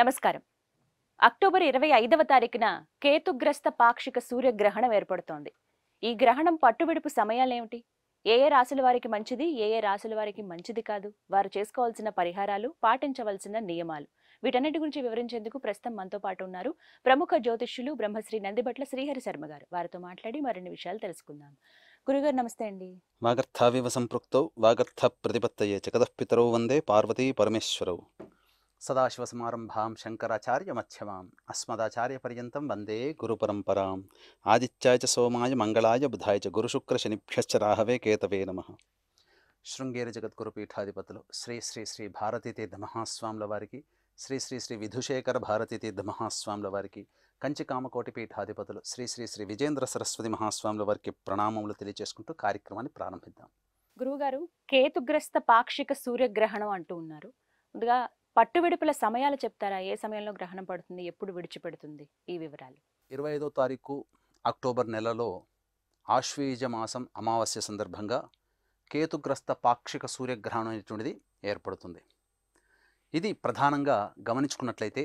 నమస్కారం అక్టోబర్ ఇరవై ఐదవ తారీఖున కేతుగ్రస్త పాక్షిక సూర్యగ్రహణం ఏర్పడుతోంది ఈ గ్రహణం పట్టుబిడుపు సమయాలేమిటి ఏ ఏ రాశుల వారికి మంచిది ఏ ఏ రాశుల వారికి మంచిది కాదు వారు చేసుకోవాల్సిన పరిహారాలు పాటించవలసిన నియమాలు వీటన్నిటి గురించి వివరించేందుకు ప్రస్తుతం మనతో పాటు ఉన్నారు ప్రముఖ జ్యోతిష్యులు బ్రహ్మశ్రీ నందిబట్ల శ్రీహరి శర్మ గారు వారితో మాట్లాడి మరిన్ని విషయాలు తెలుసుకుందాం గురుగారు నమస్తే అండి వివ సంపృక్తౌ వాగర్థ ప్రతిపత్తయే జగదఃపితరౌ వందే పార్వతీ పరమేశ్వరౌ సదాశివ సమారంభాం శంకరాచార్య మధ్యమాం అస్మదాచార్య పర్యంతం వందే పరంపరాం ఆదిత్యాయ చ సోమాయ మంగళాయ బుధాయ చ శనిభ్యశ్చ రాహవే కేతవే నమః శృంగేరి పీఠాధిపతులు శ్రీ శ్రీ శ్రీ భారతీతీర్థ మహాస్వాముల వారికి శ్రీ శ్రీ శ్రీ విధుశేఖర భారతీతీర్థ మహాస్వాముల వారికి కంచి కామకోటి పీఠాధిపతులు శ్రీ శ్రీ శ్రీ విజేంద్ర సరస్వతి మహాస్వాముల వారికి ప్రణామములు తెలియజేసుకుంటూ కార్యక్రమాన్ని ప్రారంభిద్దాం గురువుగారు కేతుగ్రస్త పాక్షిక సూర్యగ్రహణం అంటూ ఉన్నారు ముందుగా పట్టు విడుపుల సమయాలు చెప్తారా ఏ సమయంలో గ్రహణం పడుతుంది ఎప్పుడు విడిచిపెడుతుంది ఈ వివరాలు ఇరవై ఐదో తారీఖు అక్టోబర్ నెలలో ఆశ్వీజ మాసం అమావాస్య సందర్భంగా కేతుగ్రస్త పాక్షిక సూర్యగ్రహణం అనేటువంటిది ఏర్పడుతుంది ఇది ప్రధానంగా గమనించుకున్నట్లయితే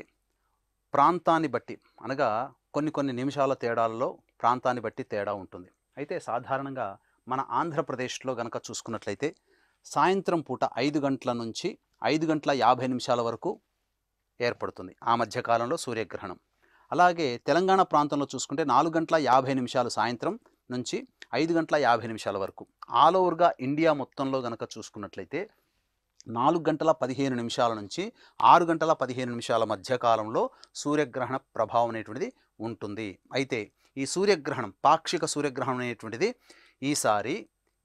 ప్రాంతాన్ని బట్టి అనగా కొన్ని కొన్ని నిమిషాల తేడాలలో ప్రాంతాన్ని బట్టి తేడా ఉంటుంది అయితే సాధారణంగా మన ఆంధ్రప్రదేశ్లో గనక చూసుకున్నట్లయితే సాయంత్రం పూట ఐదు గంటల నుంచి ఐదు గంటల యాభై నిమిషాల వరకు ఏర్పడుతుంది ఆ మధ్యకాలంలో సూర్యగ్రహణం అలాగే తెలంగాణ ప్రాంతంలో చూసుకుంటే నాలుగు గంటల యాభై నిమిషాలు సాయంత్రం నుంచి ఐదు గంటల యాభై నిమిషాల వరకు ఆల్ ఓవర్గా ఇండియా మొత్తంలో కనుక చూసుకున్నట్లయితే నాలుగు గంటల పదిహేను నిమిషాల నుంచి ఆరు గంటల పదిహేను నిమిషాల మధ్యకాలంలో సూర్యగ్రహణ ప్రభావం అనేటువంటిది ఉంటుంది అయితే ఈ సూర్యగ్రహణం పాక్షిక సూర్యగ్రహణం అనేటువంటిది ఈసారి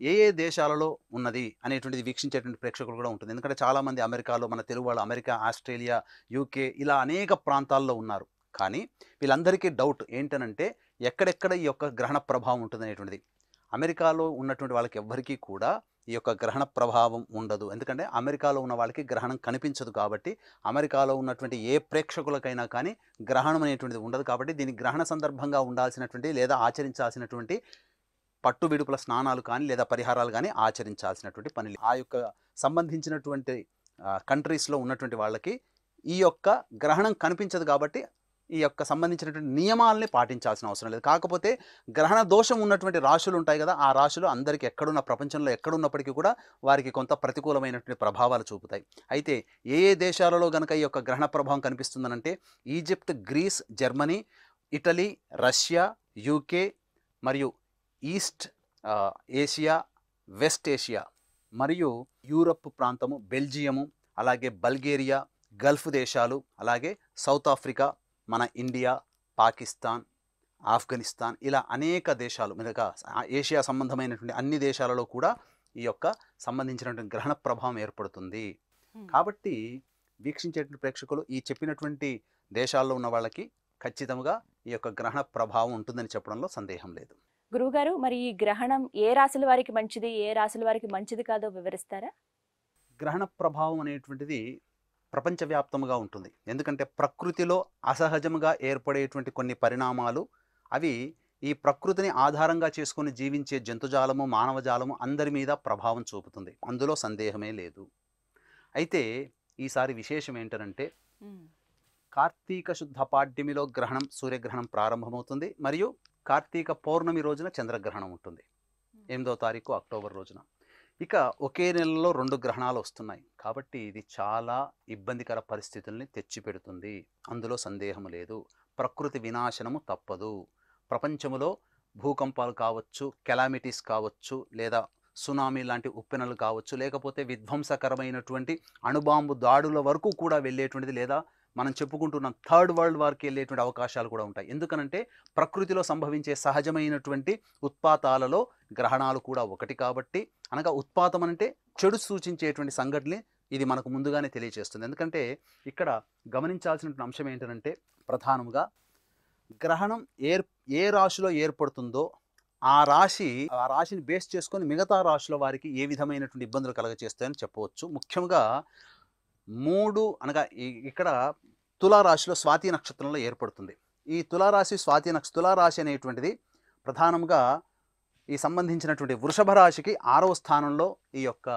ఏ ఏ దేశాలలో ఉన్నది అనేటువంటిది వీక్షించేటువంటి ప్రేక్షకులు కూడా ఉంటుంది ఎందుకంటే చాలామంది అమెరికాలో మన తెలుగు వాళ్ళు అమెరికా ఆస్ట్రేలియా యూకే ఇలా అనేక ప్రాంతాల్లో ఉన్నారు కానీ వీళ్ళందరికీ డౌట్ ఏంటనంటే ఎక్కడెక్కడ ఈ యొక్క గ్రహణ ప్రభావం ఉంటుంది అనేటువంటిది అమెరికాలో ఉన్నటువంటి వాళ్ళకి ఎవ్వరికీ కూడా ఈ యొక్క గ్రహణ ప్రభావం ఉండదు ఎందుకంటే అమెరికాలో ఉన్న వాళ్ళకి గ్రహణం కనిపించదు కాబట్టి అమెరికాలో ఉన్నటువంటి ఏ ప్రేక్షకులకైనా కానీ గ్రహణం అనేటువంటిది ఉండదు కాబట్టి దీని గ్రహణ సందర్భంగా ఉండాల్సినటువంటి లేదా ఆచరించాల్సినటువంటి పట్టు విడుపుల స్నానాలు కానీ లేదా పరిహారాలు కానీ ఆచరించాల్సినటువంటి పనులు ఆ యొక్క సంబంధించినటువంటి కంట్రీస్లో ఉన్నటువంటి వాళ్ళకి ఈ యొక్క గ్రహణం కనిపించదు కాబట్టి ఈ యొక్క సంబంధించినటువంటి నియమాలని పాటించాల్సిన అవసరం లేదు కాకపోతే గ్రహణ దోషం ఉన్నటువంటి రాశులు ఉంటాయి కదా ఆ రాశులు అందరికీ ఎక్కడున్న ప్రపంచంలో ఎక్కడున్నప్పటికీ కూడా వారికి కొంత ప్రతికూలమైనటువంటి ప్రభావాలు చూపుతాయి అయితే ఏ ఏ దేశాలలో కనుక ఈ యొక్క గ్రహణ ప్రభావం కనిపిస్తుందనంటే Egypt Greece Germany Italy Russia UK మరియు ఈస్ట్ ఏషియా వెస్ట్ ఏషియా మరియు యూరప్ ప్రాంతము బెల్జియము అలాగే బల్గేరియా గల్ఫ్ దేశాలు అలాగే సౌత్ ఆఫ్రికా మన ఇండియా పాకిస్తాన్ ఆఫ్ఘనిస్తాన్ ఇలా అనేక దేశాలు మీద ఏషియా సంబంధమైనటువంటి అన్ని దేశాలలో కూడా ఈ యొక్క సంబంధించినటువంటి గ్రహణ ప్రభావం ఏర్పడుతుంది కాబట్టి వీక్షించేటువంటి ప్రేక్షకులు ఈ చెప్పినటువంటి దేశాల్లో ఉన్న వాళ్ళకి ఖచ్చితంగా ఈ యొక్క గ్రహణ ప్రభావం ఉంటుందని చెప్పడంలో సందేహం లేదు గురువుగారు మరి ఈ గ్రహణం ఏ రాశుల వారికి మంచిది ఏ రాశుల వారికి మంచిది కాదో వివరిస్తారా గ్రహణ ప్రభావం అనేటువంటిది ప్రపంచవ్యాప్తంగా ఉంటుంది ఎందుకంటే ప్రకృతిలో అసహజంగా ఏర్పడేటువంటి కొన్ని పరిణామాలు అవి ఈ ప్రకృతిని ఆధారంగా చేసుకుని జీవించే జంతుజాలము మానవజాలము అందరి మీద ప్రభావం చూపుతుంది అందులో సందేహమే లేదు అయితే ఈసారి విశేషం ఏంటంటే కార్తీక శుద్ధ పాడ్యమిలో గ్రహణం సూర్యగ్రహణం ప్రారంభమవుతుంది మరియు కార్తీక పౌర్ణమి రోజున చంద్రగ్రహణం ఉంటుంది hmm. ఎనిమిదో తారీఖు అక్టోబర్ రోజున ఇక ఒకే నెలలో రెండు గ్రహణాలు వస్తున్నాయి కాబట్టి ఇది చాలా ఇబ్బందికర పరిస్థితుల్ని తెచ్చిపెడుతుంది అందులో సందేహం లేదు ప్రకృతి వినాశనము తప్పదు ప్రపంచములో భూకంపాలు కావచ్చు కెలామిటీస్ కావచ్చు లేదా సునామీ లాంటి ఉప్పెనలు కావచ్చు లేకపోతే విధ్వంసకరమైనటువంటి అణుబాంబు దాడుల వరకు కూడా వెళ్ళేటువంటిది లేదా మనం చెప్పుకుంటున్న థర్డ్ వరల్డ్ వార్కి వెళ్ళేటువంటి అవకాశాలు కూడా ఉంటాయి ఎందుకనంటే ప్రకృతిలో సంభవించే సహజమైనటువంటి ఉత్పాతాలలో గ్రహణాలు కూడా ఒకటి కాబట్టి అనగా ఉత్పాతం అంటే చెడు సూచించేటువంటి సంఘటన ఇది మనకు ముందుగానే తెలియజేస్తుంది ఎందుకంటే ఇక్కడ గమనించాల్సినటువంటి అంశం ఏంటంటే ప్రధానంగా గ్రహణం ఏ ఏ రాశిలో ఏర్పడుతుందో ఆ రాశి ఆ రాశిని బేస్ చేసుకొని మిగతా రాశుల వారికి ఏ విధమైనటువంటి ఇబ్బందులు కలగజేస్తాయని చెప్పవచ్చు ముఖ్యంగా మూడు అనగా ఇక్కడ తులారాశిలో స్వాతి నక్షత్రంలో ఏర్పడుతుంది ఈ తులారాశి స్వాతి నక్ష తులారాశి అనేటువంటిది ప్రధానంగా ఈ సంబంధించినటువంటి వృషభ రాశికి ఆరవ స్థానంలో ఈ యొక్క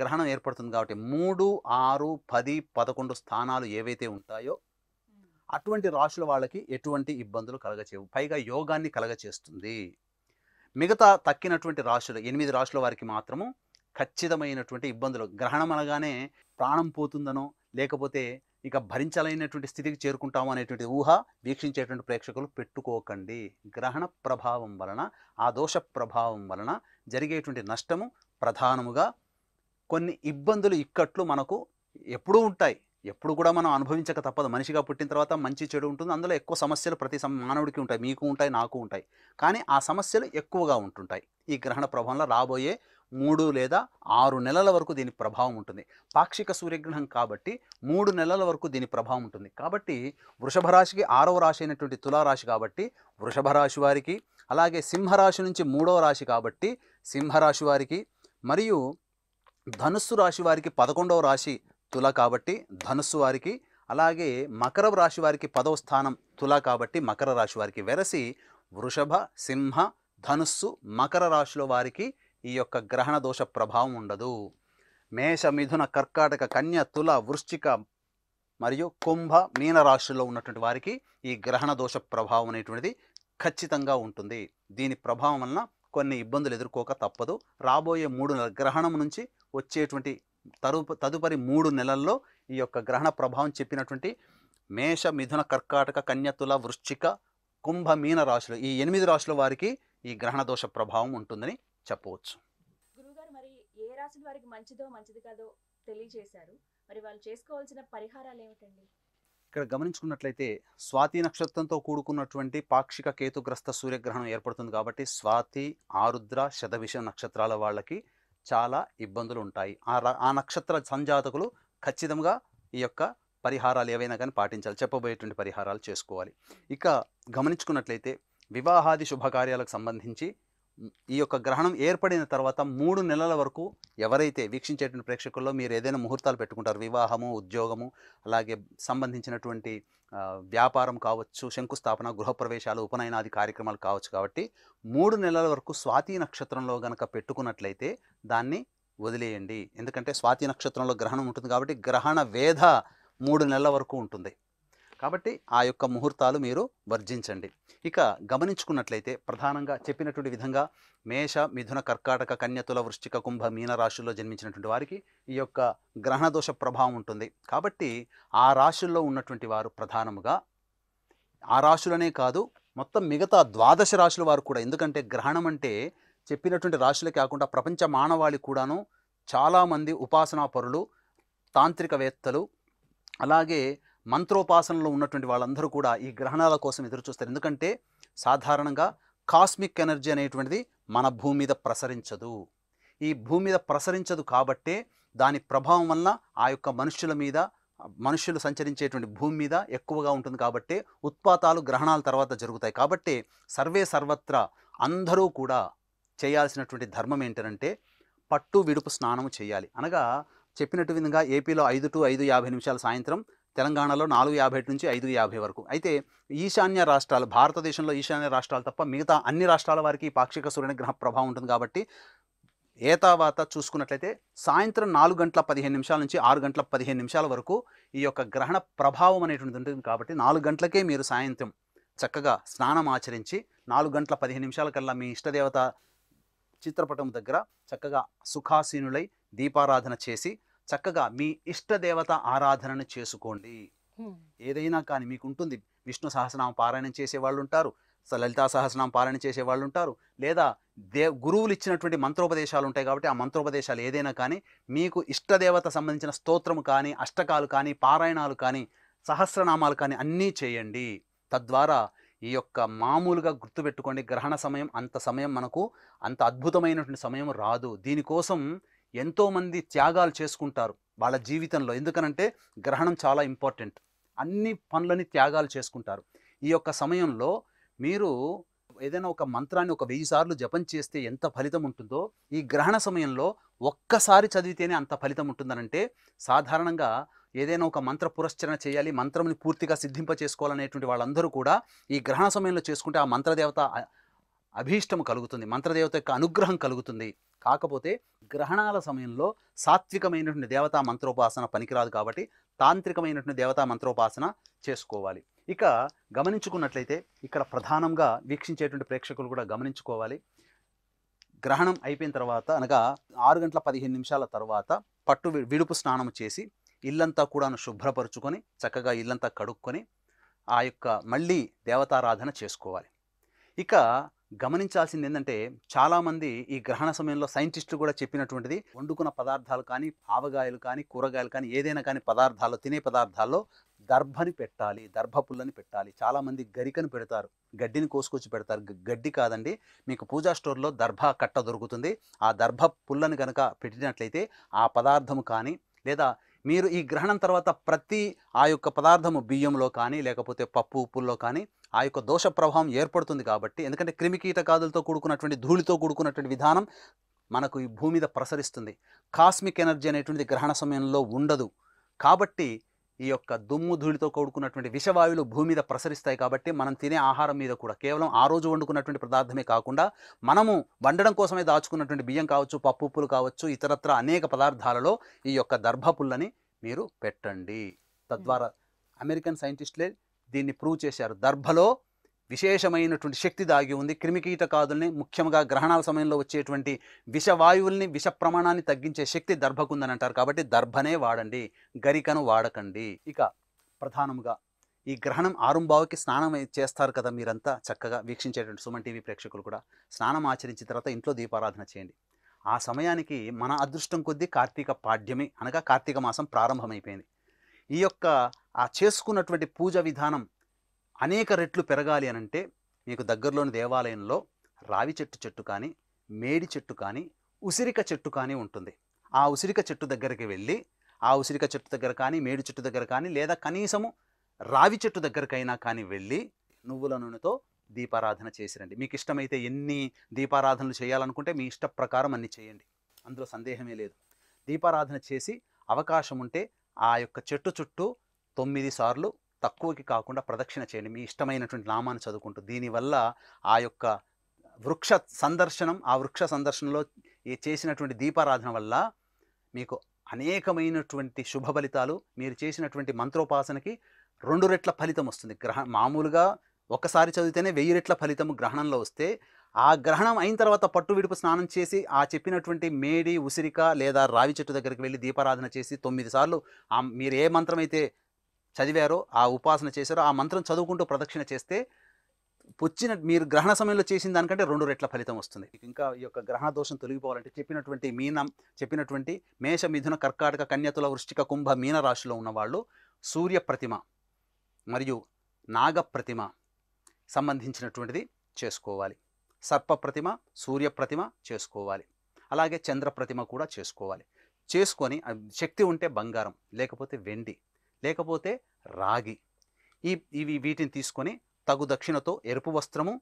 గ్రహణం ఏర్పడుతుంది కాబట్టి మూడు ఆరు పది పదకొండు స్థానాలు ఏవైతే ఉంటాయో అటువంటి రాశుల వాళ్ళకి ఎటువంటి ఇబ్బందులు కలగచేవు పైగా యోగాన్ని కలగచేస్తుంది మిగతా తక్కినటువంటి రాశులు ఎనిమిది రాశుల వారికి మాత్రము ఖచ్చితమైనటువంటి ఇబ్బందులు గ్రహణం అనగానే ప్రాణం పోతుందనో లేకపోతే ఇక భరించలేనటువంటి స్థితికి చేరుకుంటాము అనేటువంటి ఊహ వీక్షించేటువంటి ప్రేక్షకులు పెట్టుకోకండి గ్రహణ ప్రభావం వలన ఆ దోష ప్రభావం వలన జరిగేటువంటి నష్టము ప్రధానముగా కొన్ని ఇబ్బందులు ఇక్కట్లు మనకు ఎప్పుడూ ఉంటాయి ఎప్పుడు కూడా మనం అనుభవించక తప్పదు మనిషిగా పుట్టిన తర్వాత మంచి చెడు ఉంటుంది అందులో ఎక్కువ సమస్యలు ప్రతి మానవుడికి ఉంటాయి మీకు ఉంటాయి నాకు ఉంటాయి కానీ ఆ సమస్యలు ఎక్కువగా ఉంటుంటాయి ఈ గ్రహణ ప్రభావంలో రాబోయే మూడు లేదా ఆరు నెలల వరకు దీని ప్రభావం ఉంటుంది పాక్షిక సూర్యగ్రహం కాబట్టి మూడు నెలల వరకు దీని ప్రభావం ఉంటుంది కాబట్టి వృషభ రాశికి ఆరవ రాశి అయినటువంటి తులారాశి కాబట్టి వృషభ రాశి వారికి అలాగే సింహరాశి నుంచి మూడవ రాశి కాబట్టి సింహరాశి వారికి మరియు ధనుస్సు రాశి వారికి పదకొండవ రాశి తుల కాబట్టి ధనుస్సు వారికి అలాగే మకర రాశి వారికి పదవ స్థానం తుల కాబట్టి మకర రాశి వారికి వెరసి వృషభ సింహ ధనుస్సు మకర రాశిలో వారికి ఈ యొక్క గ్రహణ దోష ప్రభావం ఉండదు మేష మిథున కర్కాటక కన్య తుల వృశ్చిక మరియు కుంభ మీన రాశుల్లో ఉన్నటువంటి వారికి ఈ గ్రహణ దోష ప్రభావం అనేటువంటిది ఖచ్చితంగా ఉంటుంది దీని ప్రభావం వలన కొన్ని ఇబ్బందులు ఎదుర్కోక తప్పదు రాబోయే మూడు నెల గ్రహణం నుంచి వచ్చేటువంటి తరు తదుపరి మూడు నెలల్లో ఈ యొక్క గ్రహణ ప్రభావం చెప్పినటువంటి మేష మిథున కర్కాటక కన్యతుల వృశ్చిక కుంభ మీన రాశులు ఈ ఎనిమిది రాశుల వారికి ఈ గ్రహణ దోష ప్రభావం ఉంటుందని చెప్పవచ్చు గురుగారు మరి ఏ రాశి వారికి మంచిదో మంచిది కాదో తెలియజేశారు మరి వాళ్ళు చేసుకోవాల్సిన పరిహారాలు ఏమిటండి ఇక్కడ గమనించుకున్నట్లయితే స్వాతి నక్షత్రంతో కూడుకున్నటువంటి పాక్షిక కేతుగ్రస్త సూర్యగ్రహణం ఏర్పడుతుంది కాబట్టి స్వాతి ఆరుద్ర శతభిష నక్షత్రాల వాళ్ళకి చాలా ఇబ్బందులు ఉంటాయి ఆ ఆ నక్షత్ర సంజాతకులు ఖచ్చితంగా ఈ యొక్క పరిహారాలు ఏవైనా కానీ పాటించాలి చెప్పబోయేటువంటి పరిహారాలు చేసుకోవాలి ఇక గమనించుకున్నట్లయితే వివాహాది శుభకార్యాలకు సంబంధించి ఈ యొక్క గ్రహణం ఏర్పడిన తర్వాత మూడు నెలల వరకు ఎవరైతే వీక్షించేటువంటి ప్రేక్షకుల్లో మీరు ఏదైనా ముహూర్తాలు పెట్టుకుంటారు వివాహము ఉద్యోగము అలాగే సంబంధించినటువంటి వ్యాపారం కావచ్చు శంకుస్థాపన గృహప్రవేశాలు ఉపనయనాది కార్యక్రమాలు కావచ్చు కాబట్టి మూడు నెలల వరకు స్వాతి నక్షత్రంలో గనక పెట్టుకున్నట్లయితే దాన్ని వదిలేయండి ఎందుకంటే స్వాతి నక్షత్రంలో గ్రహణం ఉంటుంది కాబట్టి గ్రహణ వేధ మూడు నెలల వరకు ఉంటుంది కాబట్టి ఆ యొక్క ముహూర్తాలు మీరు వర్జించండి ఇక గమనించుకున్నట్లయితే ప్రధానంగా చెప్పినటువంటి విధంగా మేష మిథున కర్కాటక కన్యతుల వృష్టిక కుంభ మీన రాశుల్లో జన్మించినటువంటి వారికి ఈ యొక్క గ్రహణదోష ప్రభావం ఉంటుంది కాబట్టి ఆ రాశుల్లో ఉన్నటువంటి వారు ప్రధానముగా ఆ రాశులనే కాదు మొత్తం మిగతా ద్వాదశ రాశుల వారు కూడా ఎందుకంటే గ్రహణం అంటే చెప్పినటువంటి రాశులే కాకుండా ప్రపంచ మానవాళి కూడాను చాలామంది ఉపాసనా పరులు తాంత్రికవేత్తలు అలాగే మంత్రోపాసనలో ఉన్నటువంటి వాళ్ళందరూ కూడా ఈ గ్రహణాల కోసం ఎదురుచూస్తారు ఎందుకంటే సాధారణంగా కాస్మిక్ ఎనర్జీ అనేటువంటిది మన భూమి మీద ప్రసరించదు ఈ భూమి మీద ప్రసరించదు కాబట్టే దాని ప్రభావం వలన ఆ యొక్క మనుషుల మీద మనుషులు సంచరించేటువంటి భూమి మీద ఎక్కువగా ఉంటుంది కాబట్టి ఉత్పాతాలు గ్రహణాల తర్వాత జరుగుతాయి కాబట్టి సర్వే సర్వత్రా అందరూ కూడా చేయాల్సినటువంటి ధర్మం ఏంటంటే పట్టు విడుపు స్నానము చేయాలి అనగా చెప్పినట్టు విధంగా ఏపీలో ఐదు టు ఐదు యాభై నిమిషాల సాయంత్రం తెలంగాణలో నాలుగు యాభై నుంచి ఐదు యాభై వరకు అయితే ఈశాన్య రాష్ట్రాలు భారతదేశంలో ఈశాన్య రాష్ట్రాలు తప్ప మిగతా అన్ని రాష్ట్రాల వారికి పాక్షిక సూర్యగ్రహ ప్రభావం ఉంటుంది కాబట్టి ఏతావాత చూసుకున్నట్లయితే సాయంత్రం నాలుగు గంటల పదిహేను నిమిషాల నుంచి ఆరు గంటల పదిహేను నిమిషాల వరకు ఈ యొక్క గ్రహణ ప్రభావం అనేటువంటిది ఉంటుంది కాబట్టి నాలుగు గంటలకే మీరు సాయంత్రం చక్కగా స్నానం ఆచరించి నాలుగు గంటల పదిహేను నిమిషాల కల్లా మీ ఇష్టదేవత చిత్రపటం దగ్గర చక్కగా సుఖాసీనులై దీపారాధన చేసి చక్కగా మీ ఇష్ట దేవత ఆరాధనను చేసుకోండి ఏదైనా కానీ మీకు ఉంటుంది విష్ణు సహస్రనామ పారాయణం చేసేవాళ్ళు ఉంటారు లలితా సహస్రనామ పారాయణ చేసేవాళ్ళు ఉంటారు లేదా దే గురువులు ఇచ్చినటువంటి మంత్రోపదేశాలు ఉంటాయి కాబట్టి ఆ మంత్రోపదేశాలు ఏదైనా కానీ మీకు ఇష్టదేవత సంబంధించిన స్తోత్రం కానీ అష్టకాలు కానీ పారాయణాలు కానీ సహస్రనామాలు కానీ అన్నీ చేయండి తద్వారా ఈ యొక్క మామూలుగా గుర్తుపెట్టుకోండి గ్రహణ సమయం అంత సమయం మనకు అంత అద్భుతమైనటువంటి సమయం రాదు దీనికోసం ఎంతోమంది త్యాగాలు చేసుకుంటారు వాళ్ళ జీవితంలో ఎందుకనంటే గ్రహణం చాలా ఇంపార్టెంట్ అన్ని పనులని త్యాగాలు చేసుకుంటారు ఈ యొక్క సమయంలో మీరు ఏదైనా ఒక మంత్రాన్ని ఒక వెయ్యి సార్లు జపం చేస్తే ఎంత ఫలితం ఉంటుందో ఈ గ్రహణ సమయంలో ఒక్కసారి చదివితేనే అంత ఫలితం ఉంటుందనంటే సాధారణంగా ఏదైనా ఒక మంత్ర పురస్చరణ చేయాలి మంత్రంని పూర్తిగా సిద్ధింప చేసుకోవాలనేటువంటి వాళ్ళందరూ కూడా ఈ గ్రహణ సమయంలో చేసుకుంటే ఆ మంత్రదేవత అభీష్టం కలుగుతుంది మంత్రదేవత యొక్క అనుగ్రహం కలుగుతుంది కాకపోతే గ్రహణాల సమయంలో సాత్వికమైనటువంటి దేవతా మంత్రోపాసన పనికిరాదు కాబట్టి తాంత్రికమైనటువంటి దేవతా మంత్రోపాసన చేసుకోవాలి ఇక గమనించుకున్నట్లయితే ఇక్కడ ప్రధానంగా వీక్షించేటువంటి ప్రేక్షకులు కూడా గమనించుకోవాలి గ్రహణం అయిపోయిన తర్వాత అనగా ఆరు గంటల పదిహేను నిమిషాల తర్వాత పట్టు విడుపు స్నానం చేసి ఇల్లంతా కూడాను శుభ్రపరుచుకొని చక్కగా ఇల్లంతా కడుక్కొని ఆ యొక్క మళ్ళీ దేవతారాధన చేసుకోవాలి ఇక గమనించాల్సింది ఏంటంటే చాలామంది ఈ గ్రహణ సమయంలో సైంటిస్టులు కూడా చెప్పినటువంటిది వండుకున్న పదార్థాలు కానీ ఆవగాయలు కానీ కూరగాయలు కానీ ఏదైనా కానీ పదార్థాల్లో తినే పదార్థాల్లో దర్భని పెట్టాలి దర్భ పుల్లని పెట్టాలి చాలామంది గరికను పెడతారు గడ్డిని కోసుకొచ్చి పెడతారు గడ్డి కాదండి మీకు పూజా స్టోర్లో దర్భ కట్ట దొరుకుతుంది ఆ దర్భ పుల్లని కనుక పెట్టినట్లయితే ఆ పదార్థం కానీ లేదా మీరు ఈ గ్రహణం తర్వాత ప్రతి ఆ యొక్క పదార్థము బియ్యంలో కానీ లేకపోతే పప్పు ఉప్పుల్లో కానీ ఆ యొక్క దోష ప్రభావం ఏర్పడుతుంది కాబట్టి ఎందుకంటే క్రిమికీటకాదులతో కూడుకున్నటువంటి ధూళితో కూడుకున్నటువంటి విధానం మనకు ఈ భూమి మీద ప్రసరిస్తుంది కాస్మిక్ ఎనర్జీ అనేటువంటిది గ్రహణ సమయంలో ఉండదు కాబట్టి ఈ యొక్క దుమ్ము ధూళితో కూడుకున్నటువంటి విషవాయువులు భూమి మీద ప్రసరిస్తాయి కాబట్టి మనం తినే ఆహారం మీద కూడా కేవలం ఆ రోజు వండుకున్నటువంటి పదార్థమే కాకుండా మనము వండడం కోసమే దాచుకున్నటువంటి బియ్యం కావచ్చు పప్పు ఉప్పులు కావచ్చు ఇతరత్ర అనేక పదార్థాలలో ఈ యొక్క దర్భపుల్లని మీరు పెట్టండి తద్వారా అమెరికన్ సైంటిస్టులే దీన్ని ప్రూవ్ చేశారు దర్భలో విశేషమైనటువంటి శక్తి దాగి ఉంది క్రిమికీటకాదుల్ని ముఖ్యంగా గ్రహణాల సమయంలో వచ్చేటువంటి విషవాయువుల్ని విష ప్రమాణాన్ని తగ్గించే శక్తి దర్భకుందని అంటారు కాబట్టి దర్భనే వాడండి గరికను వాడకండి ఇక ప్రధానముగా ఈ గ్రహణం ఆరుంబావుకి స్నానం చేస్తారు కదా మీరంతా చక్కగా వీక్షించేటువంటి సుమన్ టీవీ ప్రేక్షకులు కూడా స్నానం ఆచరించిన తర్వాత ఇంట్లో దీపారాధన చేయండి ఆ సమయానికి మన అదృష్టం కొద్దీ కార్తీక పాడ్యమి అనగా కార్తీక మాసం ప్రారంభమైపోయింది ఈ యొక్క ఆ చేసుకున్నటువంటి పూజ విధానం అనేక రెట్లు పెరగాలి అనంటే మీకు దగ్గరలోని దేవాలయంలో రావి చెట్టు చెట్టు కానీ మేడి చెట్టు కానీ ఉసిరిక చెట్టు కానీ ఉంటుంది ఆ ఉసిరిక చెట్టు దగ్గరికి వెళ్ళి ఆ ఉసిరిక చెట్టు దగ్గర కానీ మేడి చెట్టు దగ్గర కానీ లేదా కనీసము రావి చెట్టు దగ్గరకైనా కానీ వెళ్ళి నువ్వుల నూనెతో దీపారాధన చేసిరండి మీకు ఇష్టమైతే ఎన్ని దీపారాధనలు చేయాలనుకుంటే మీ ఇష్ట ప్రకారం అన్ని చేయండి అందులో సందేహమే లేదు దీపారాధన చేసి అవకాశం ఉంటే ఆ యొక్క చెట్టు చుట్టూ తొమ్మిది సార్లు తక్కువకి కాకుండా ప్రదక్షిణ చేయండి మీ ఇష్టమైనటువంటి నామాన్ని చదువుకుంటూ దీనివల్ల ఆ యొక్క వృక్ష సందర్శనం ఆ వృక్ష సందర్శనలో చేసినటువంటి దీపారాధన వల్ల మీకు అనేకమైనటువంటి శుభ ఫలితాలు మీరు చేసినటువంటి మంత్రోపాసనకి రెండు రెట్ల ఫలితం వస్తుంది గ్రహ మామూలుగా ఒకసారి చదివితేనే వెయ్యి రెట్ల ఫలితం గ్రహణంలో వస్తే ఆ గ్రహణం అయిన తర్వాత పట్టు విడుపు స్నానం చేసి ఆ చెప్పినటువంటి మేడి ఉసిరిక లేదా రావి చెట్టు దగ్గరికి వెళ్ళి దీపారాధన చేసి తొమ్మిది సార్లు మీరు ఏ మంత్రం అయితే చదివారో ఆ ఉపాసన చేశారో ఆ మంత్రం చదువుకుంటూ ప్రదక్షిణ చేస్తే వచ్చిన మీరు గ్రహణ సమయంలో చేసిన దానికంటే రెండు రెట్ల ఫలితం వస్తుంది ఇంకా ఈ యొక్క గ్రహణ దోషం తొలగిపోవాలంటే చెప్పినటువంటి మీనం చెప్పినటువంటి మేష మిథున కర్కాటక కన్యతుల వృష్టిక కుంభ మీన రాశిలో ఉన్నవాళ్ళు సూర్య ప్రతిమ మరియు నాగ ప్రతిమ సంబంధించినటువంటిది చేసుకోవాలి సర్ప ప్రతిమ సూర్య ప్రతిమ చేసుకోవాలి అలాగే చంద్ర ప్రతిమ కూడా చేసుకోవాలి చేసుకొని శక్తి ఉంటే బంగారం లేకపోతే వెండి లేకపోతే రాగి ఈ ఇవి వీటిని తీసుకొని తగు దక్షిణతో ఎరుపు వస్త్రము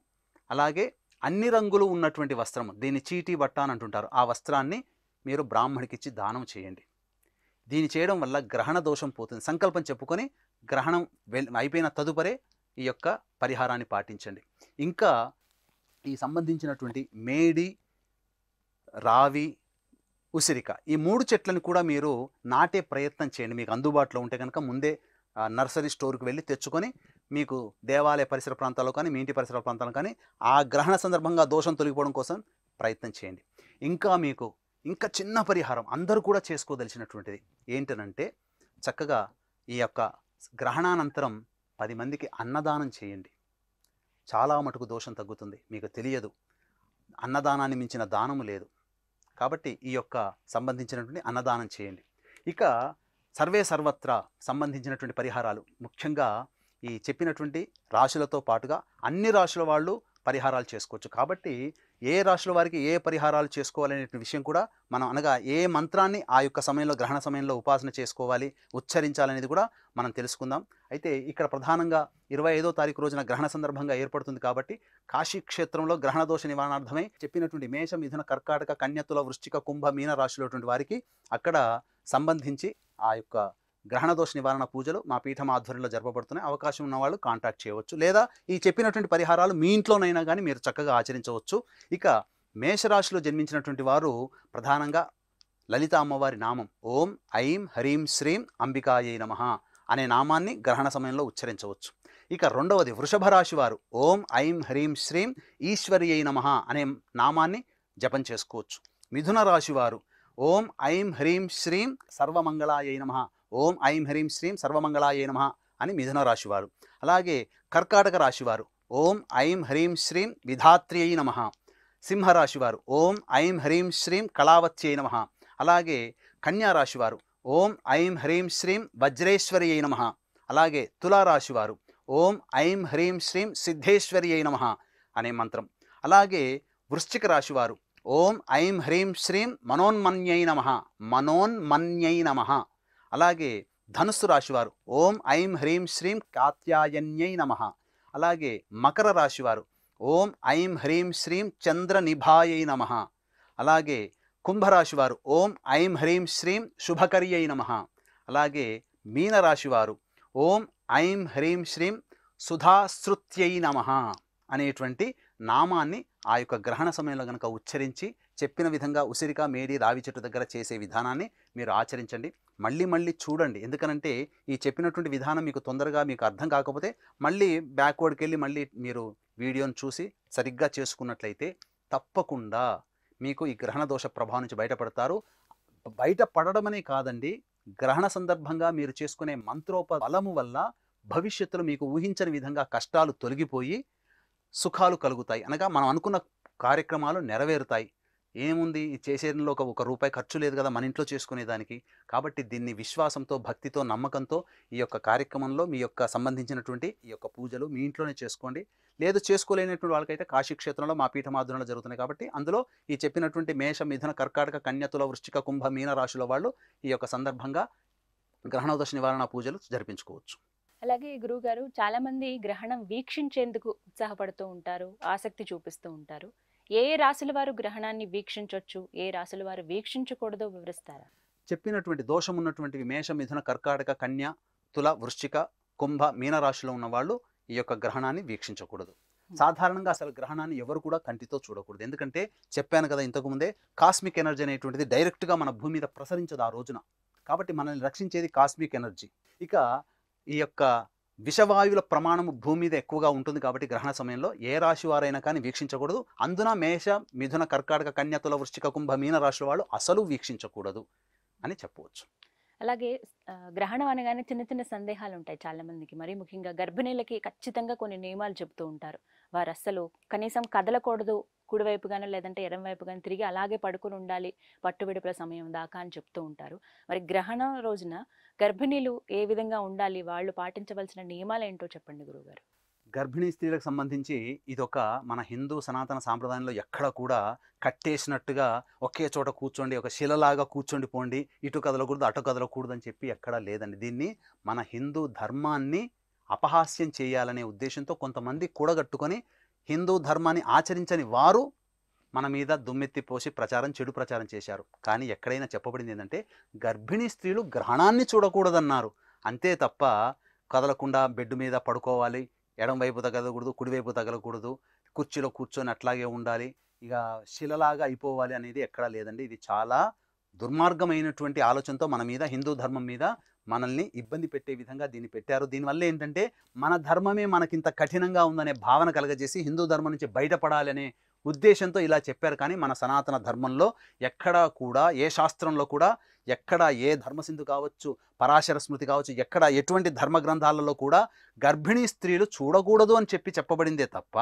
అలాగే అన్ని రంగులు ఉన్నటువంటి వస్త్రము దీన్ని చీటీ బట్ట అని అంటుంటారు ఆ వస్త్రాన్ని మీరు బ్రాహ్మణికిచ్చి దానం చేయండి దీన్ని చేయడం వల్ల గ్రహణ దోషం పోతుంది సంకల్పం చెప్పుకొని గ్రహణం అయిపోయిన తదుపరే ఈ యొక్క పరిహారాన్ని పాటించండి ఇంకా ఈ సంబంధించినటువంటి మేడి రావి ఉసిరిక ఈ మూడు చెట్లను కూడా మీరు నాటే ప్రయత్నం చేయండి మీకు అందుబాటులో ఉంటే కనుక ముందే నర్సరీ స్టోర్కి వెళ్ళి తెచ్చుకొని మీకు దేవాలయ పరిసర ప్రాంతాల్లో కానీ మీ ఇంటి పరిసర ప్రాంతాల్లో కానీ ఆ గ్రహణ సందర్భంగా దోషం తొలగిపోవడం కోసం ప్రయత్నం చేయండి ఇంకా మీకు ఇంకా చిన్న పరిహారం అందరూ కూడా చేసుకోదలిచినటువంటిది ఏంటనంటే చక్కగా ఈ యొక్క గ్రహణానంతరం పది మందికి అన్నదానం చేయండి చాలా మటుకు దోషం తగ్గుతుంది మీకు తెలియదు అన్నదానాన్ని మించిన దానము లేదు కాబట్టి ఈ యొక్క సంబంధించినటువంటి అన్నదానం చేయండి ఇక సర్వే సర్వత్రా సంబంధించినటువంటి పరిహారాలు ముఖ్యంగా ఈ చెప్పినటువంటి రాశులతో పాటుగా అన్ని రాశుల వాళ్ళు పరిహారాలు చేసుకోవచ్చు కాబట్టి ఏ రాశుల వారికి ఏ పరిహారాలు చేసుకోవాలనే విషయం కూడా మనం అనగా ఏ మంత్రాన్ని ఆ యొక్క సమయంలో గ్రహణ సమయంలో ఉపాసన చేసుకోవాలి ఉచ్చరించాలనేది కూడా మనం తెలుసుకుందాం అయితే ఇక్కడ ప్రధానంగా ఇరవై ఐదో రోజున గ్రహణ సందర్భంగా ఏర్పడుతుంది కాబట్టి కాశీ క్షేత్రంలో గ్రహణ దోష నివారణార్థమై చెప్పినటువంటి మేషం మిథున కర్కాటక కన్యతుల వృశ్చిక కుంభ మీన రాశులటువంటి వారికి అక్కడ సంబంధించి ఆ యొక్క గ్రహణదోష నివారణ పూజలు మా పీఠం ఆధ్వర్యంలో జరపబడుతున్నాయి అవకాశం ఉన్నవాళ్ళు కాంటాక్ట్ చేయవచ్చు లేదా ఈ చెప్పినటువంటి పరిహారాలు మీ ఇంట్లోనైనా కానీ మీరు చక్కగా ఆచరించవచ్చు ఇక మేషరాశిలో జన్మించినటువంటి వారు ప్రధానంగా లలిత అమ్మవారి నామం ఓం ఐం హరీం శ్రీం అంబికాయై నమ అనే నామాన్ని గ్రహణ సమయంలో ఉచ్చరించవచ్చు ఇక రెండవది వృషభ రాశి వారు ఓం ఐం హరీం శ్రీం ఈశ్వర్యై నమ అనే నామాన్ని జపం చేసుకోవచ్చు మిథున రాశి వారు ఓం ఐం హ్రీం శ్రీం సర్వమంగళాయ నమ ఓం ఐం హ్రీం శ్రీం సర్వమంగళాయ నమ అని మిథున రాశివారు అలాగే కర్కాటక రాశివారు ఓం ఐం హ్రీం శ్రీం విధాత్రియై నమ సింహరాశివారు ఓం ఐం హ్రీం శ్రీం కళావత్యై నమ అలాగే కన్యారాశివారు ఓం ఐం హ్రీం శ్రీం వజ్రేశ్వరి అయి నమ అలాగే తులారాశివారు ఓం ఐం హ్రీం శ్రీం సిద్ధేశ్వరి అయి నమ అనే మంత్రం అలాగే వృశ్చిక రాశివారు ఓం ఐం హ్రీం శ్రీం మనోన్మన్యై నమ మనోన్మన్యై నమ అలాగే ధనుస్సు రాశివారు ఓం ఐం హ్రీం శ్రీం కాత్యాయన్యై నమ అలాగే మకర రాశివారు ఓం ఐం హ్రీం శ్రీం చంద్ర నిభాయై నమ అలాగే కుంభరాశివారు ఓం ఐం హ్రీం శ్రీం శుభకర్యై నమ అలాగే మీనరాశివారు ఓం ఐం హ్రీం శ్రీం సుధాశ్రుత్యై నమ అనేటువంటి నామాన్ని ఆ యొక్క గ్రహణ సమయంలో కనుక ఉచ్చరించి చెప్పిన విధంగా ఉసిరిక మేడి రావి చెట్టు దగ్గర చేసే విధానాన్ని మీరు ఆచరించండి మళ్ళీ మళ్ళీ చూడండి ఎందుకనంటే ఈ చెప్పినటువంటి విధానం మీకు తొందరగా మీకు అర్థం కాకపోతే మళ్ళీ బ్యాక్వర్డ్కి వెళ్ళి మళ్ళీ మీరు వీడియోను చూసి సరిగ్గా చేసుకున్నట్లయితే తప్పకుండా మీకు ఈ గ్రహణ దోష ప్రభావం నుంచి బయటపడతారు బయటపడడమనే కాదండి గ్రహణ సందర్భంగా మీరు చేసుకునే మంత్రోప బలము వల్ల భవిష్యత్తులో మీకు ఊహించని విధంగా కష్టాలు తొలగిపోయి సుఖాలు కలుగుతాయి అనగా మనం అనుకున్న కార్యక్రమాలు నెరవేరుతాయి ఏముంది చేసేదంలో ఒక రూపాయి ఖర్చు లేదు కదా మన ఇంట్లో చేసుకునేదానికి కాబట్టి దీన్ని విశ్వాసంతో భక్తితో నమ్మకంతో ఈ యొక్క కార్యక్రమంలో మీ యొక్క సంబంధించినటువంటి ఈ యొక్క పూజలు మీ ఇంట్లోనే చేసుకోండి లేదు చేసుకోలేనటువంటి వాళ్ళకైతే కాశీ క్షేత్రంలో మా పీఠమాధురంలో జరుగుతున్నాయి కాబట్టి అందులో ఈ చెప్పినటువంటి మేష మిథున కర్కాటక కన్యతుల వృష్టిక కుంభ మీన రాశుల వాళ్ళు ఈ యొక్క సందర్భంగా గ్రహణోదశ నివారణ పూజలు జరిపించుకోవచ్చు అలాగే గురువు గారు చాలామంది గ్రహణం వీక్షించేందుకు ఉత్సాహపడుతూ ఉంటారు ఆసక్తి చూపిస్తూ ఉంటారు ఏ రాశుల వారు గ్రహణాన్ని వీక్షించవచ్చు ఏ రాశుల వారు వీక్షించకూడదో వివరిస్తారా చెప్పినటువంటి దోషం ఉన్నటువంటివి మేష మిథున కర్కాటక కన్య తుల వృశ్చిక కుంభ మీనరాశిలో ఉన్న వాళ్ళు ఈ యొక్క గ్రహణాన్ని వీక్షించకూడదు సాధారణంగా అసలు గ్రహణాన్ని ఎవరు కూడా కంటితో చూడకూడదు ఎందుకంటే చెప్పాను కదా ఇంతకుముందే కాస్మిక్ ఎనర్జీ అనేటువంటిది డైరెక్ట్గా మన భూమి మీద ప్రసరించదు ఆ రోజున కాబట్టి మనల్ని రక్షించేది కాస్మిక్ ఎనర్జీ ఇక ఈ యొక్క విషవాయువుల ప్రమాణము భూమి మీద ఎక్కువగా ఉంటుంది కాబట్టి గ్రహణ సమయంలో ఏ రాశి వారైనా కానీ వీక్షించకూడదు అందున మేష మిథున కర్కాటక కన్యతుల వృష్టిక కుంభ మీన రాశుల వాళ్ళు అసలు వీక్షించకూడదు అని చెప్పవచ్చు అలాగే గ్రహణం అనగానే చిన్న చిన్న సందేహాలు ఉంటాయి చాలా మందికి మరీ ముఖ్యంగా గర్భిణీలకి ఖచ్చితంగా కొన్ని నియమాలు చెబుతూ ఉంటారు వారు అస్సలు కనీసం కదలకూడదు కుడివైపు కానీ లేదంటే ఎడం వైపు కానీ తిరిగి అలాగే పడుకుని ఉండాలి విడుపుల సమయం దాకా అని చెప్తూ ఉంటారు మరి గ్రహణం రోజున గర్భిణీలు ఏ విధంగా ఉండాలి వాళ్ళు పాటించవలసిన నియమాలు ఏంటో చెప్పండి గురువుగారు గర్భిణీ స్త్రీలకు సంబంధించి ఇదొక మన హిందూ సనాతన సాంప్రదాయంలో ఎక్కడ కూడా కట్టేసినట్టుగా ఒకే చోట కూర్చోండి ఒక శిలలాగా కూర్చోండి పోండి ఇటు కదలకూడదు అటు కదలకూడదు అని చెప్పి ఎక్కడా లేదండి దీన్ని మన హిందూ ధర్మాన్ని అపహాస్యం చేయాలనే ఉద్దేశంతో కొంతమంది కూడగట్టుకొని హిందూ ధర్మాన్ని ఆచరించని వారు మన మీద దుమ్మెత్తి పోసి ప్రచారం చెడు ప్రచారం చేశారు కానీ ఎక్కడైనా చెప్పబడింది ఏంటంటే గర్భిణీ స్త్రీలు గ్రహణాన్ని చూడకూడదన్నారు అంతే తప్ప కదలకుండా బెడ్ మీద పడుకోవాలి ఎడంవైపు తగలకూడదు కుడివైపు తగలకూడదు కుర్చీలో కూర్చొని అట్లాగే ఉండాలి ఇక శిలలాగా అయిపోవాలి అనేది ఎక్కడా లేదండి ఇది చాలా దుర్మార్గమైనటువంటి ఆలోచనతో మన మీద హిందూ ధర్మం మీద మనల్ని ఇబ్బంది పెట్టే విధంగా దీన్ని పెట్టారు దీనివల్ల ఏంటంటే మన ధర్మమే మనకింత కఠినంగా ఉందనే భావన కలగజేసి హిందూ ధర్మం నుంచి బయటపడాలనే ఉద్దేశంతో ఇలా చెప్పారు కానీ మన సనాతన ధర్మంలో ఎక్కడా కూడా ఏ శాస్త్రంలో కూడా ఎక్కడ ఏ ధర్మసింధు కావచ్చు పరాశర స్మృతి కావచ్చు ఎక్కడ ఎటువంటి ధర్మ గ్రంథాలలో కూడా గర్భిణీ స్త్రీలు చూడకూడదు అని చెప్పి చెప్పబడిందే తప్ప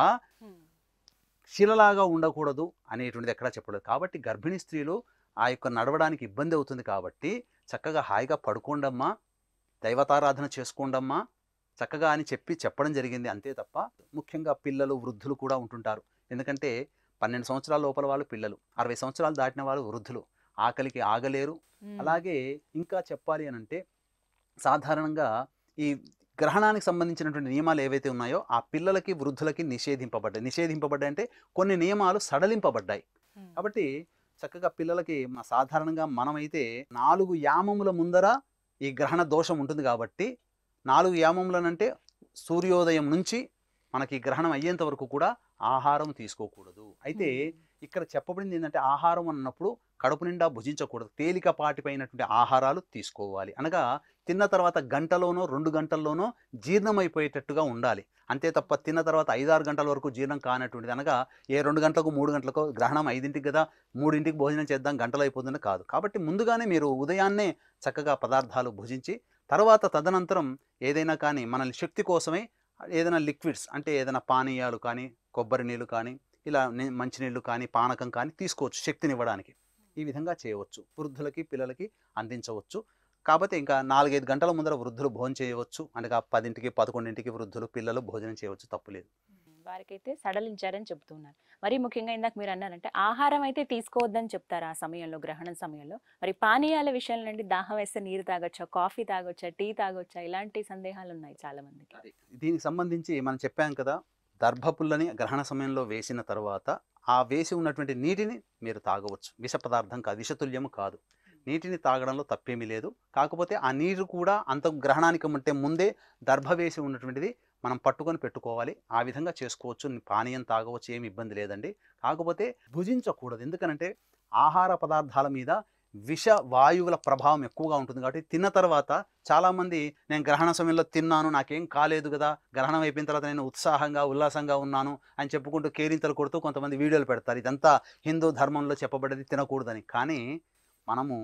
శిలలాగా ఉండకూడదు అనేటువంటిది ఎక్కడా చెప్పలేదు కాబట్టి గర్భిణీ స్త్రీలు ఆ యొక్క నడవడానికి ఇబ్బంది అవుతుంది కాబట్టి చక్కగా హాయిగా పడుకోండమ్మా దైవతారాధన చేసుకోండమ్మా చక్కగా అని చెప్పి చెప్పడం జరిగింది అంతే తప్ప ముఖ్యంగా పిల్లలు వృద్ధులు కూడా ఉంటుంటారు ఎందుకంటే పన్నెండు సంవత్సరాల లోపల వాళ్ళు పిల్లలు అరవై సంవత్సరాలు దాటిన వాళ్ళు వృద్ధులు ఆకలికి ఆగలేరు అలాగే ఇంకా చెప్పాలి అని అంటే సాధారణంగా ఈ గ్రహణానికి సంబంధించినటువంటి నియమాలు ఏవైతే ఉన్నాయో ఆ పిల్లలకి వృద్ధులకి నిషేధింపబడ్డాయి నిషేధింపబడ్డాయి అంటే కొన్ని నియమాలు సడలింపబడ్డాయి కాబట్టి చక్కగా పిల్లలకి సాధారణంగా మనమైతే నాలుగు యామముల ముందర ఈ గ్రహణ దోషం ఉంటుంది కాబట్టి నాలుగు యామములనంటే సూర్యోదయం నుంచి మనకి గ్రహణం అయ్యేంత వరకు కూడా ఆహారం తీసుకోకూడదు అయితే ఇక్కడ చెప్పబడింది ఏంటంటే ఆహారం అన్నప్పుడు కడుపు నిండా భుజించకూడదు తేలికపాటిపైనటువంటి ఆహారాలు తీసుకోవాలి అనగా తిన్న తర్వాత గంటలోనో రెండు గంటల్లోనో జీర్ణమైపోయేటట్టుగా ఉండాలి అంతే తప్ప తిన్న తర్వాత ఐదారు గంటల వరకు జీర్ణం కానటువంటిది అనగా ఏ రెండు గంటలకు మూడు గంటలకు గ్రహణం ఐదింటికి కదా మూడింటికి భోజనం చేద్దాం గంటలు అయిపోతుంది కాదు కాబట్టి ముందుగానే మీరు ఉదయాన్నే చక్కగా పదార్థాలు భుజించి తర్వాత తదనంతరం ఏదైనా కానీ మనల్ని శక్తి కోసమే ఏదైనా లిక్విడ్స్ అంటే ఏదైనా పానీయాలు కానీ కొబ్బరి నీళ్ళు కానీ ఇలా మంచినీళ్ళు కానీ పానకం కానీ తీసుకోవచ్చు శక్తినివ్వడానికి ఈ విధంగా చేయవచ్చు వృద్ధులకి పిల్లలకి అందించవచ్చు కాకపోతే ఇంకా నాలుగైదు గంటల ముందర వృద్ధులు భోజనం చేయవచ్చు అనగా పదింటికి పదకొండింటికి వృద్ధులు పిల్లలు భోజనం చేయవచ్చు తప్పులేదు వారికైతే సడలించారని చెప్తున్నారు మరి ముఖ్యంగా ఇందాక మీరు అన్నారంటే ఆహారం అయితే తీసుకోవద్దని చెప్తారు ఆ సమయంలో గ్రహణం సమయంలో మరి పానీయాల విషయంలో నుండి దాహం వేస్తే నీరు తాగొచ్చా కాఫీ తాగొచ్చా టీ తాగొచ్చా ఇలాంటి సందేహాలు ఉన్నాయి చాలా మందికి దీనికి సంబంధించి మనం చెప్పాం కదా దర్భపుల్లని గ్రహణ సమయంలో వేసిన తర్వాత ఆ వేసి ఉన్నటువంటి నీటిని మీరు తాగవచ్చు విష పదార్థం కాదు విషతుల్యము కాదు నీటిని తాగడంలో తప్పేమీ లేదు కాకపోతే ఆ నీరు కూడా అంత గ్రహణానికి ఉంటే ముందే దర్భ వేసి ఉన్నటువంటిది మనం పట్టుకొని పెట్టుకోవాలి ఆ విధంగా చేసుకోవచ్చు పానీయం తాగవచ్చు ఏమి ఇబ్బంది లేదండి కాకపోతే భుజించకూడదు ఎందుకనంటే ఆహార పదార్థాల మీద విష వాయువుల ప్రభావం ఎక్కువగా ఉంటుంది కాబట్టి తిన్న తర్వాత చాలామంది నేను గ్రహణ సమయంలో తిన్నాను నాకేం కాలేదు కదా గ్రహణం అయిపోయిన తర్వాత నేను ఉత్సాహంగా ఉల్లాసంగా ఉన్నాను అని చెప్పుకుంటూ కేరింతలు కొడుతూ కొంతమంది వీడియోలు పెడతారు ఇదంతా హిందూ ధర్మంలో చెప్పబడేది తినకూడదని కానీ మనము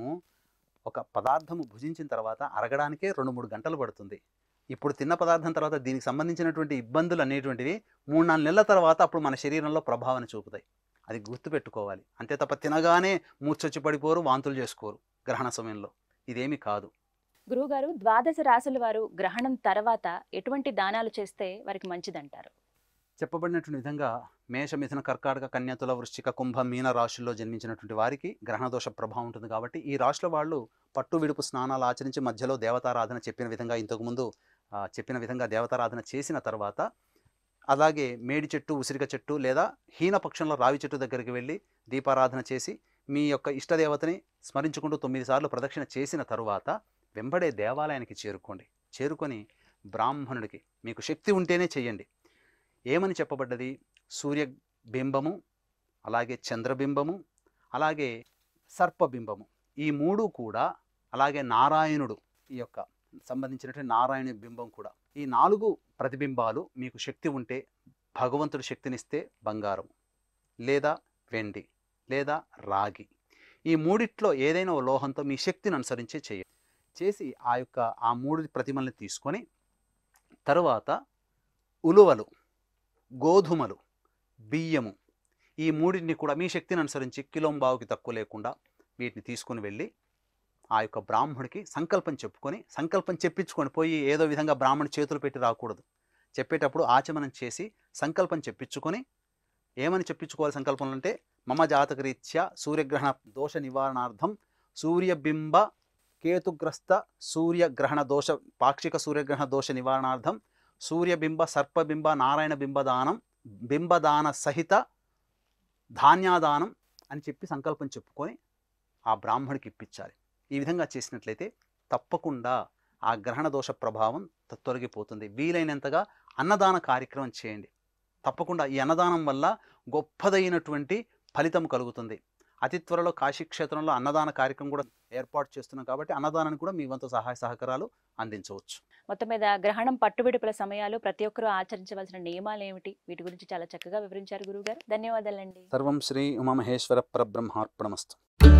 ఒక పదార్థము భుజించిన తర్వాత అరగడానికే రెండు మూడు గంటలు పడుతుంది ఇప్పుడు తిన్న పదార్థం తర్వాత దీనికి సంబంధించినటువంటి ఇబ్బందులు అనేటువంటివి మూడు నాలుగు నెలల తర్వాత అప్పుడు మన శరీరంలో ప్రభావాన్ని చూపుతాయి అది గుర్తుపెట్టుకోవాలి అంతే తప్ప తినగానే మూర్చొచ్చి పడిపోరు వాంతులు చేసుకోరు గ్రహణ సమయంలో ఇదేమి కాదు గురువుగారు ద్వాదశ రాశుల వారు గ్రహణం తర్వాత ఎటువంటి దానాలు చేస్తే వారికి మంచిదంటారు చెప్పబడినటువంటి విధంగా మేష కర్కాటక కన్యాతుల వృశ్చిక కుంభ మీన రాశుల్లో జన్మించినటువంటి వారికి గ్రహణదోష ప్రభావం ఉంటుంది కాబట్టి ఈ రాశుల వాళ్ళు పట్టు విడుపు స్నానాలు ఆచరించి మధ్యలో దేవతారాధన చెప్పిన విధంగా ఇంతకుముందు చెప్పిన విధంగా దేవతారాధన చేసిన తర్వాత అలాగే మేడి చెట్టు ఉసిరిక చెట్టు లేదా హీనపక్షంలో రావి చెట్టు దగ్గరికి వెళ్ళి దీపారాధన చేసి మీ యొక్క ఇష్టదేవతని స్మరించుకుంటూ తొమ్మిది సార్లు ప్రదక్షిణ చేసిన తరువాత వెంబడే దేవాలయానికి చేరుకోండి చేరుకొని బ్రాహ్మణుడికి మీకు శక్తి ఉంటేనే చేయండి ఏమని చెప్పబడ్డది సూర్య బింబము అలాగే చంద్రబింబము అలాగే సర్పబింబము ఈ మూడు కూడా అలాగే నారాయణుడు ఈ యొక్క సంబంధించినటువంటి నారాయణ బింబం కూడా ఈ నాలుగు ప్రతిబింబాలు మీకు శక్తి ఉంటే భగవంతుడు శక్తినిస్తే బంగారం లేదా వెండి లేదా రాగి ఈ మూడిట్లో ఏదైనా లోహంతో మీ శక్తిని అనుసరించే చేయ చేసి ఆ యొక్క ఆ మూడు ప్రతిమల్ని తీసుకొని తరువాత ఉలువలు గోధుమలు బియ్యము ఈ మూడింటిని కూడా మీ శక్తిని అనుసరించి కిలోంబావుకి తక్కువ లేకుండా వీటిని తీసుకొని వెళ్ళి ఆ యొక్క బ్రాహ్మడికి సంకల్పం చెప్పుకొని సంకల్పం చెప్పించుకొని పోయి ఏదో విధంగా బ్రాహ్మణి చేతులు పెట్టి రాకూడదు చెప్పేటప్పుడు ఆచమనం చేసి సంకల్పం చెప్పించుకొని ఏమని చెప్పించుకోవాలి సంకల్పం అంటే మమ జాతకరీత్యా సూర్యగ్రహణ దోష నివారణార్థం సూర్యబింబ కేతుగ్రస్త సూర్యగ్రహణ దోష పాక్షిక సూర్యగ్రహణ దోష నివారణార్థం సూర్యబింబ సర్పబింబ నారాయణ బింబదానం బింబదాన సహిత ధాన్యాదానం అని చెప్పి సంకల్పం చెప్పుకొని ఆ బ్రాహ్మణికి ఇప్పించాలి ఈ విధంగా చేసినట్లయితే తప్పకుండా ఆ గ్రహణ దోష ప్రభావం తొలగిపోతుంది వీలైనంతగా అన్నదాన కార్యక్రమం చేయండి తప్పకుండా ఈ అన్నదానం వల్ల గొప్పదైనటువంటి ఫలితం కలుగుతుంది అతి త్వరలో కాశీక్షేత్రంలో అన్నదాన కార్యక్రమం కూడా ఏర్పాటు చేస్తున్నాం కాబట్టి అన్నదానాన్ని కూడా మీ వంతు సహాయ సహకారాలు అందించవచ్చు మొత్తం మీద గ్రహణం పట్టుబిడుపుల సమయాలు ప్రతి ఒక్కరూ ఆచరించవలసిన నియమాలు ఏమిటి వీటి గురించి చాలా చక్కగా వివరించారు గారు ధన్యవాదాలండి సర్వం శ్రీ ఉమామహేశ్వర పరబ్రహ్మార్పణమస్తు